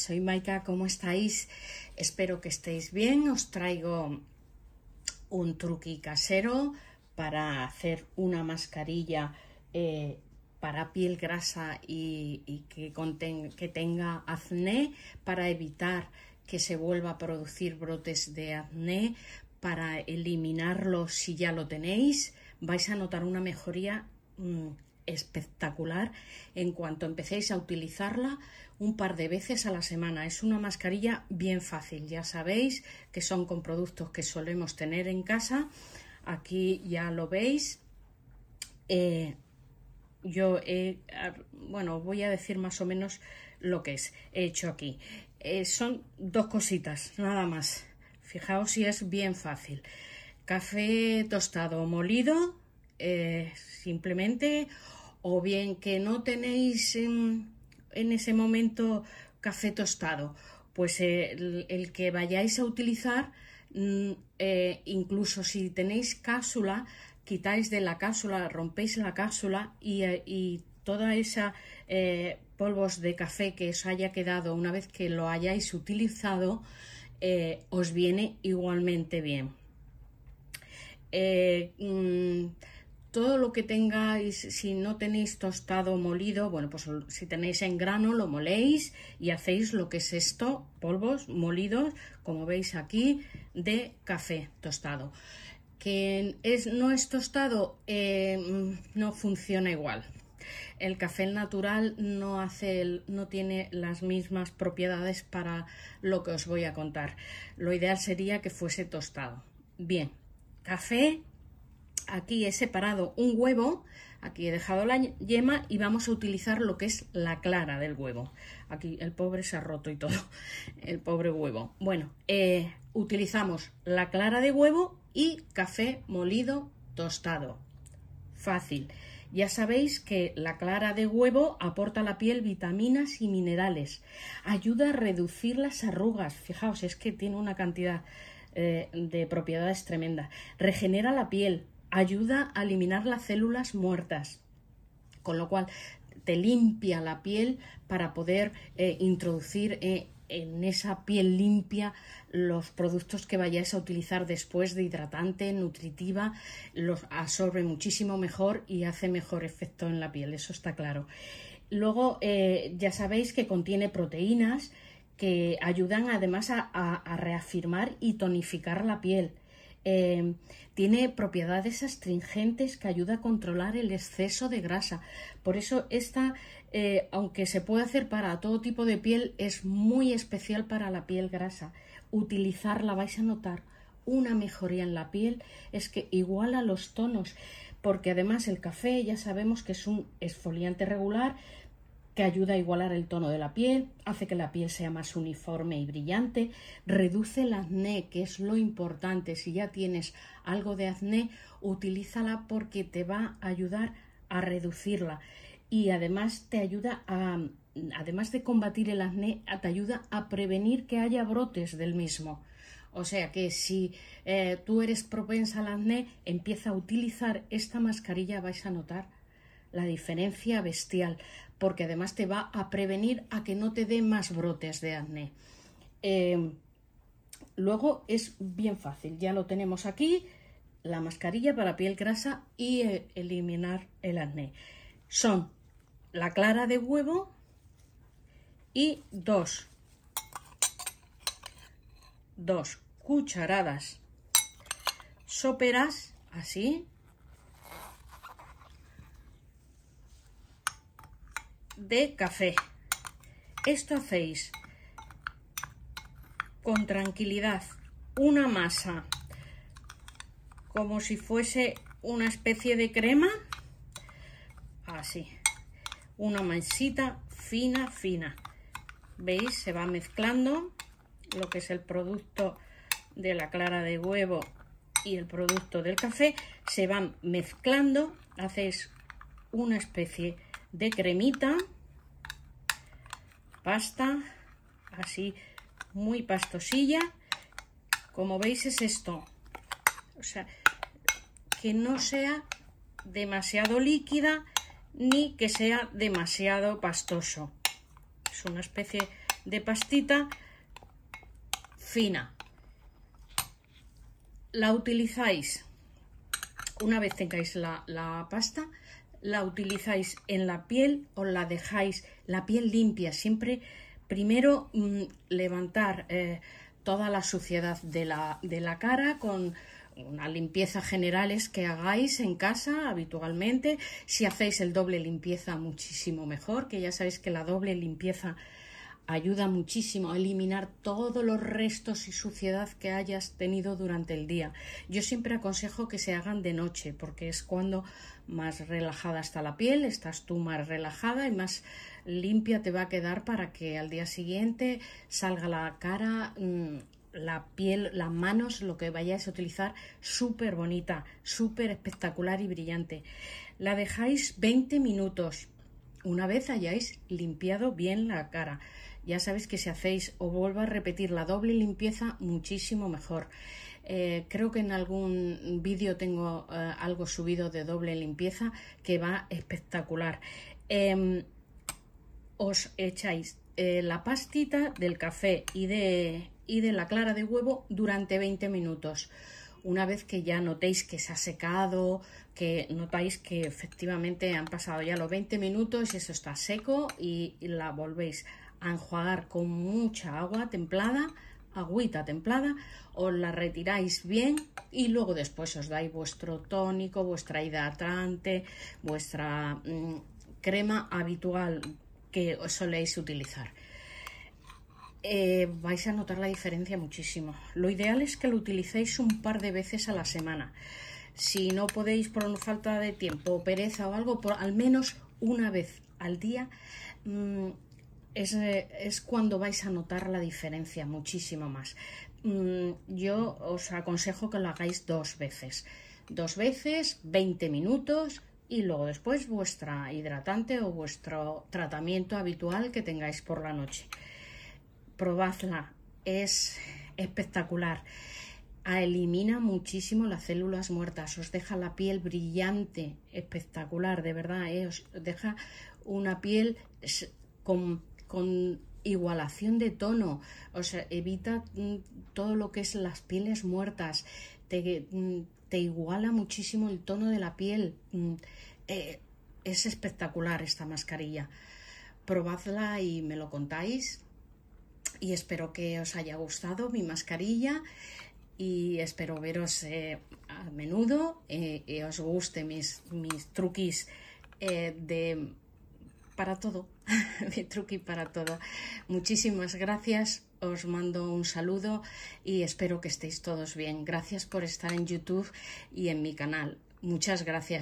soy Maika, ¿cómo estáis? Espero que estéis bien. Os traigo un truqui casero para hacer una mascarilla eh, para piel grasa y, que, que tenga acné para evitar que se vuelva a producir brotes de acné, para eliminarlo si ya lo tenéis. Vais a notar una mejoría mm, espectacular en cuanto empecéis a utilizarla un par de veces a la semana. Es una mascarilla bien fácil, ya sabéis que son con productos que solemos tener en casa. Aquí ya lo veis. Eh, yo bueno, voy a decir más o menos lo que es, he hecho aquí. Eh, son dos cositas, nada más. Fijaos si es bien fácil. Café tostado molido, eh, simplemente, o bien que no tenéis en, ese momento café tostado, pues eh, el, que vayáis a utilizar, mm, eh, incluso si tenéis cápsula, quitáis de la cápsula, rompéis la cápsula y, eh, toda esa polvos de café que os haya quedado una vez que lo hayáis utilizado, os viene igualmente bien. Mm, todo lo que tengáis, si no tenéis tostado molido, bueno, pues si tenéis en grano lo moléis y hacéis lo que es esto, polvos molidos, como veis aquí, de café tostado. Que es, no es tostado, eh, no funciona igual. El café natural no, hace no tiene las mismas propiedades para lo que os voy a contar. Lo ideal sería que fuese tostado. Bien, café aquí he separado un huevo, aquí he dejado la yema y vamos a utilizar lo que es la clara del huevo. Aquí el pobre se ha roto y todo, el pobre huevo. Bueno, eh, utilizamos la clara de huevo y café molido tostado. Fácil. Ya sabéis que la clara de huevo aporta a la piel vitaminas y minerales, ayuda a reducir las arrugas, fijaos, es que tiene una cantidad eh, de propiedades tremendas, regenera la piel, ayuda a eliminar las células muertas, con lo cual te limpia la piel para poder eh, introducir eh, en esa piel limpia los productos que vayáis a utilizar después de hidratante, nutritiva, los absorbe muchísimo mejor y hace mejor efecto en la piel, eso está claro. Luego eh, ya sabéis que contiene proteínas que ayudan además a reafirmar y tonificar la piel Em, tiene propiedades astringentes que ayuda a controlar el exceso de grasa. Por eso esta, eh, aunque se puede hacer para todo tipo de piel, es muy especial para la piel grasa. Utilizarla vais a notar una mejoría en la piel, es que iguala los tonos, porque además el café ya sabemos que es un exfoliante regular, que ayuda a igualar el tono de la piel, hace que la piel sea más uniforme y brillante, reduce el acné, que es lo importante. Si ya tienes algo de acné, utilízala porque te va a ayudar a reducirla y además te ayuda a además de combatir el acné, te ayuda a prevenir que haya brotes del mismo. O sea que si eh, tú eres propensa al acné, empieza a utilizar esta mascarilla, vais a notar la diferencia bestial porque además te va a prevenir a que no te dé más brotes de acné. Eh, luego es bien fácil, ya lo tenemos aquí, la mascarilla para piel grasa y eh, eliminar el acné. Son la clara de huevo y dos, dos cucharadas soperas, así, de café. Esto hacéis con tranquilidad una masa como si fuese una especie de crema, así, una masita fina, fina. ¿Veis? Se va mezclando lo que es el producto de la clara de huevo y el producto del café, se van mezclando, hacéis una especie de cremita, pasta, así muy pastosilla. Como veis es esto, o sea, que no sea demasiado líquida ni que sea demasiado pastoso. Es una especie de pastita fina. La utilizáis una vez tengáis la, la pasta, la utilizáis en la piel o la dejáis la piel limpia. Siempre primero mm, levantar eh, toda la suciedad de la, de la cara con una limpieza generales que hagáis en casa habitualmente. Si hacéis el doble limpieza, muchísimo mejor, que ya sabéis que la doble limpieza ayuda muchísimo a eliminar todos los restos y suciedad que hayas tenido durante el día. Yo siempre aconsejo que se hagan de noche porque es cuando más relajada está la piel, estás tú más relajada y más limpia te va a quedar para que al día siguiente salga la cara, mm, la piel, las manos, lo que vayáis a utilizar, súper bonita, súper espectacular y brillante. La dejáis 20 minutos una vez hayáis limpiado bien la cara. Ya sabéis que si hacéis o vuelvo a repetir la doble limpieza, muchísimo mejor. Eh, creo que en algún vídeo tengo eh, algo subido de doble limpieza que va espectacular. Em, os echáis eh, la pastita del café y de, la clara de huevo durante 20 minutos una vez que ya notéis que se ha secado, que notáis que efectivamente han pasado ya los 20 minutos y eso está seco y la volvéis a enjuagar con mucha agua templada, agüita templada, os la retiráis bien y luego después os dais vuestro tónico, vuestra hidratante, vuestra mm, crema habitual que os soléis utilizar. Eh, vais a notar la diferencia muchísimo. Lo ideal es que lo utilicéis un par de veces a la semana. Si no podéis por falta de tiempo, pereza o algo, por, al menos una vez al día mm, eh, es, cuando vais a notar la diferencia muchísimo más. Mm, yo os aconsejo que lo hagáis dos veces. Dos veces, 20 minutos y luego después vuestra hidratante o vuestro tratamiento habitual que tengáis por la noche. Probadla, es espectacular. Elimina muchísimo las células muertas, os deja la piel brillante, espectacular, de verdad, eh, os deja una piel con con igualación de tono, o sea, evita mm, todo lo que es las pieles muertas, te, mm, iguala muchísimo el tono de la piel. Mm, eh, es espectacular esta mascarilla. Probadla y me lo contáis. Y espero que os haya gustado mi mascarilla y espero veros eh, a menudo eh, y os guste mis, mis truquis de para todo, mi truqui para todo. Muchísimas gracias, os mando un saludo y espero que estéis todos bien. Gracias por estar en YouTube y en mi canal. Muchas gracias.